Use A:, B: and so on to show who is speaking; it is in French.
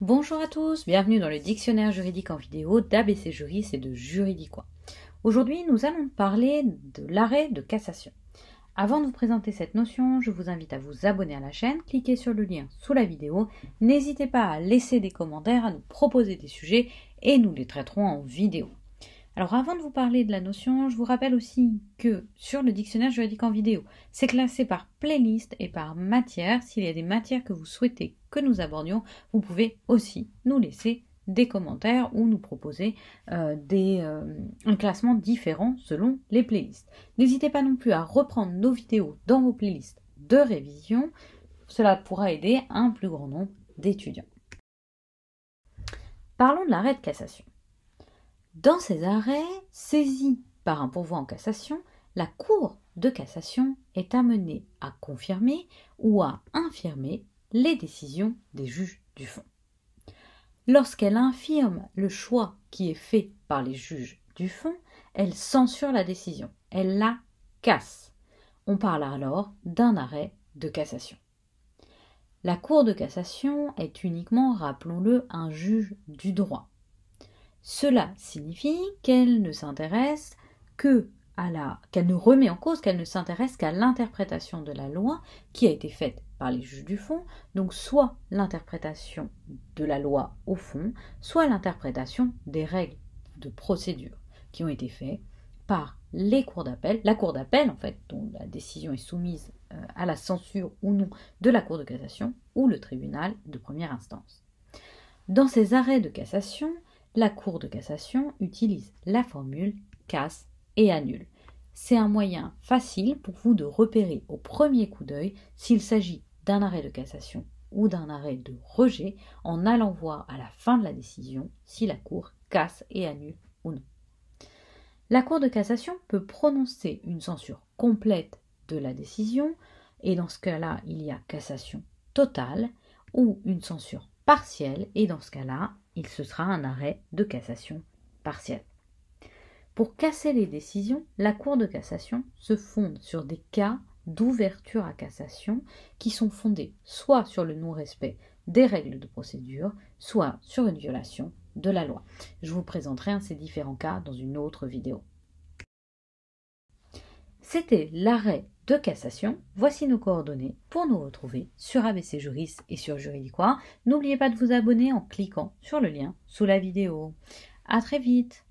A: Bonjour à tous, bienvenue dans le dictionnaire juridique en vidéo d'ABC Juris et de Juridicois. Aujourd'hui, nous allons parler de l'arrêt de cassation. Avant de vous présenter cette notion, je vous invite à vous abonner à la chaîne, cliquez sur le lien sous la vidéo, n'hésitez pas à laisser des commentaires, à nous proposer des sujets et nous les traiterons en vidéo. Alors avant de vous parler de la notion, je vous rappelle aussi que sur le dictionnaire juridique en vidéo, c'est classé par playlist et par matière. S'il y a des matières que vous souhaitez que nous abordions, vous pouvez aussi nous laisser des commentaires ou nous proposer euh, des, euh, un classement différent selon les playlists. N'hésitez pas non plus à reprendre nos vidéos dans vos playlists de révision. Cela pourra aider un plus grand nombre d'étudiants. Parlons de l'arrêt de cassation. Dans ces arrêts, saisis par un pourvoi en cassation, la Cour de cassation est amenée à confirmer ou à infirmer les décisions des juges du fond. Lorsqu'elle infirme le choix qui est fait par les juges du fond, elle censure la décision, elle la casse. On parle alors d'un arrêt de cassation. La Cour de cassation est uniquement, rappelons-le, un juge du droit. Cela signifie qu'elle ne s'intéresse que à la qu'elle ne remet en cause, qu'elle ne s'intéresse qu'à l'interprétation de la loi qui a été faite par les juges du fond, donc soit l'interprétation de la loi au fond, soit l'interprétation des règles de procédure qui ont été faites par les cours d'appel, la cour d'appel en fait, dont la décision est soumise euh, à la censure ou non de la cour de cassation ou le tribunal de première instance. Dans ces arrêts de cassation, la Cour de cassation utilise la formule casse et annule. C'est un moyen facile pour vous de repérer au premier coup d'œil s'il s'agit d'un arrêt de cassation ou d'un arrêt de rejet en allant voir à la fin de la décision si la Cour casse et annule ou non. La Cour de cassation peut prononcer une censure complète de la décision, et dans ce cas-là, il y a cassation totale, ou une censure partielle, et dans ce cas-là, il se sera un arrêt de cassation partielle. Pour casser les décisions, la Cour de cassation se fonde sur des cas d'ouverture à cassation qui sont fondés soit sur le non-respect des règles de procédure, soit sur une violation de la loi. Je vous présenterai un ces différents cas dans une autre vidéo. C'était l'arrêt de cassation. Voici nos coordonnées pour nous retrouver sur ABC Juris et sur Juridicois. N'oubliez pas de vous abonner en cliquant sur le lien sous la vidéo. À très vite